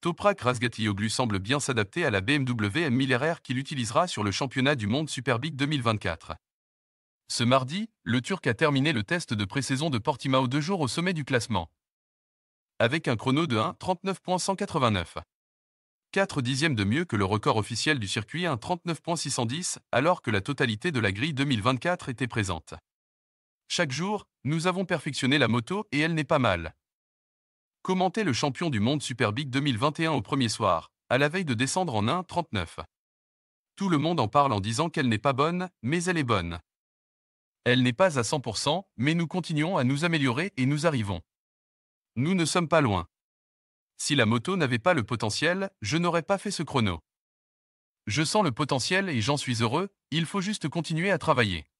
Toprak Razgatlioglu semble bien s'adapter à la BMW M 1000 qu'il utilisera sur le championnat du monde Superbike 2024. Ce mardi, le Turc a terminé le test de pré-saison de Portimao deux jours au sommet du classement. Avec un chrono de 1.39.189. 4 dixièmes de mieux que le record officiel du circuit 1.39.610, alors que la totalité de la grille 2024 était présente. Chaque jour, nous avons perfectionné la moto et elle n'est pas mal. Commentait le champion du monde Super 2021 au premier soir, à la veille de descendre en 1,39. Tout le monde en parle en disant qu'elle n'est pas bonne, mais elle est bonne. Elle n'est pas à 100%, mais nous continuons à nous améliorer et nous arrivons. Nous ne sommes pas loin. Si la moto n'avait pas le potentiel, je n'aurais pas fait ce chrono. Je sens le potentiel et j'en suis heureux, il faut juste continuer à travailler.